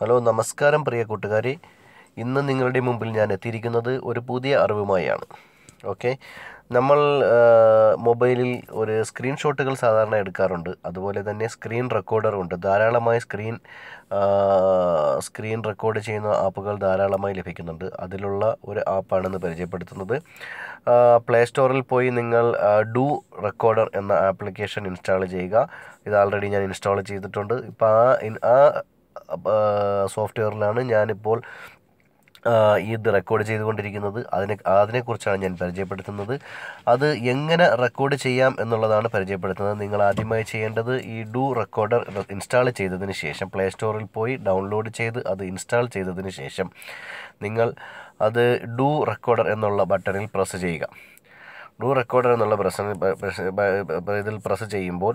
hello നമസ്കാരം പ്രിയ കൂട്ടുകാരി ഇന്ന് നിങ്ങളുടെ മുമ്പിൽ ഞാൻ എത്തിയിരിക്കുന്നത് ഒരു പുതിയ അറിവുമായാണ് ഓക്കെ നമ്മൾ മൊബൈലിൽ ഒരു സ്ക്രീൻഷോട്ടുകൾ സാധാരണ എടുക്കാറുണ്ട് അതുപോലെ തന്നെ സ്ക്രീൻ റെക്കോർഡറുണ്ട് ധാരാളമായി സ്ക്രീൻ സ്ക്രീൻ റെക്കോർഡ് ചെയ്യുന്ന ആപ്പുകൾ ധാരാളമായി ലഭിക്കുന്നുണ്ട് അതിലുള്ള ഒരു ആപ്പാണെന്ന് പരിചയപ്പെടുത്തുന്നത് പ്ലേ സ്റ്റോറിൽ പോയി നിങ്ങൾ ഡു റെക്കോർഡർ എന്ന ആപ്ലിക്കേഷൻ ഇൻസ്റ്റാൾ ചെയ്യുക ഇത് ആൾറെഡി ഞാൻ ഇൻസ്റ്റാൾ ചെയ്തിട്ടുണ്ട് ഇപ്പോൾ ആ ആ സോഫ്റ്റ്വെയറിലാണ് ഞാനിപ്പോൾ ഇത് റെക്കോർഡ് ചെയ്തുകൊണ്ടിരിക്കുന്നത് അതിനെ അതിനെക്കുറിച്ചാണ് ഞാൻ പരിചയപ്പെടുത്തുന്നത് അത് എങ്ങനെ റെക്കോർഡ് ചെയ്യാം എന്നുള്ളതാണ് പരിചയപ്പെടുത്തുന്നത് നിങ്ങൾ ആദ്യമായി ചെയ്യേണ്ടത് ഈ ഡു റെക്കോർഡർ ഇൻസ്റ്റാൾ ചെയ്തതിന് ശേഷം പ്ലേ സ്റ്റോറിൽ പോയി ഡൗൺലോഡ് ചെയ്ത് അത് ഇൻസ്റ്റാൾ ചെയ്തതിന് ശേഷം നിങ്ങൾ അത് ഡു റെക്കോർഡർ എന്നുള്ള ബട്ടണിൽ പ്രസ് ചെയ്യുക ഡു റെക്കോർഡർ എന്നുള്ള പ്രശ്നം ഇതിൽ പ്രസ് ചെയ്യുമ്പോൾ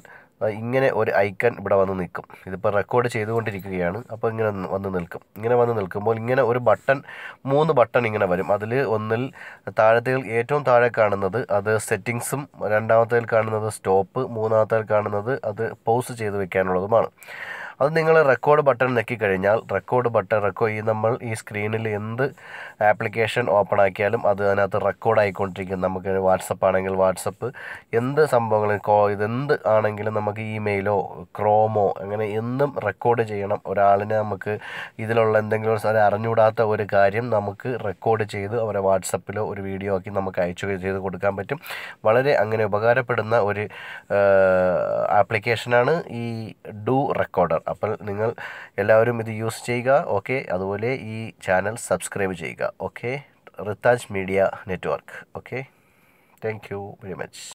ഇങ്ങനെ ഒരു ഐക്കൺ ഇവിടെ വന്ന് നിൽക്കും ഇതിപ്പോൾ റെക്കോർഡ് ചെയ്തുകൊണ്ടിരിക്കുകയാണ് അപ്പോൾ ഇങ്ങനെ വന്ന് നിൽക്കും ഇങ്ങനെ വന്ന് നിൽക്കുമ്പോൾ ഇങ്ങനെ ഒരു ബട്ടൺ മൂന്ന് ബട്ടൺ ഇങ്ങനെ വരും അതിൽ ഒന്നിൽ താഴത്തെ ഏറ്റവും താഴെ കാണുന്നത് അത് സെറ്റിങ്സും രണ്ടാമത്തേൽ കാണുന്നത് സ്റ്റോപ്പ് മൂന്നാമത്തേൽ കാണുന്നത് അത് പോസ് ചെയ്ത് വെക്കാനുള്ളതുമാണ് അത് നിങ്ങൾ റെക്കോർഡ് ബട്ടൺ നെക്കി കഴിഞ്ഞാൽ റെക്കോർഡ് ബട്ടൺ റെക്കോർഡ് ഈ നമ്മൾ ഈ സ്ക്രീനിൽ എന്ത് ആപ്ലിക്കേഷൻ ഓപ്പൺ ആക്കിയാലും അത് അതിനകത്ത് റെക്കോർഡായിക്കൊണ്ടിരിക്കും നമുക്ക് വാട്സപ്പ് ആണെങ്കിൽ വാട്സപ്പ് എന്ത് സംഭവങ്ങൾ കോ ഇതെന്ത് ആണെങ്കിലും നമുക്ക് ഇമെയിലോ ക്രോമോ അങ്ങനെ എന്നും റെക്കോർഡ് ചെയ്യണം ഒരാളിനെ നമുക്ക് ഇതിലുള്ള എന്തെങ്കിലും ഒരു അറിഞ്ഞുകൂടാത്ത ഒരു കാര്യം നമുക്ക് റെക്കോർഡ് ചെയ്ത് അവരെ വാട്സപ്പിലോ ഒരു വീഡിയോ ആക്കി നമുക്ക് അയച്ചു ചെയ്ത് കൊടുക്കാൻ പറ്റും വളരെ അങ്ങനെ ഉപകാരപ്പെടുന്ന ഒരു ആപ്ലിക്കേഷനാണ് ഈ ഡു റെക്കോർഡർ അപ്പോൾ നിങ്ങൾ എല്ലാവരും ഇത് യൂസ് ചെയ്യുക ഓക്കെ അതുപോലെ ഈ ചാനൽ സബ്സ്ക്രൈബ് ചെയ്യുക okay Rithaj media network okay thank you very much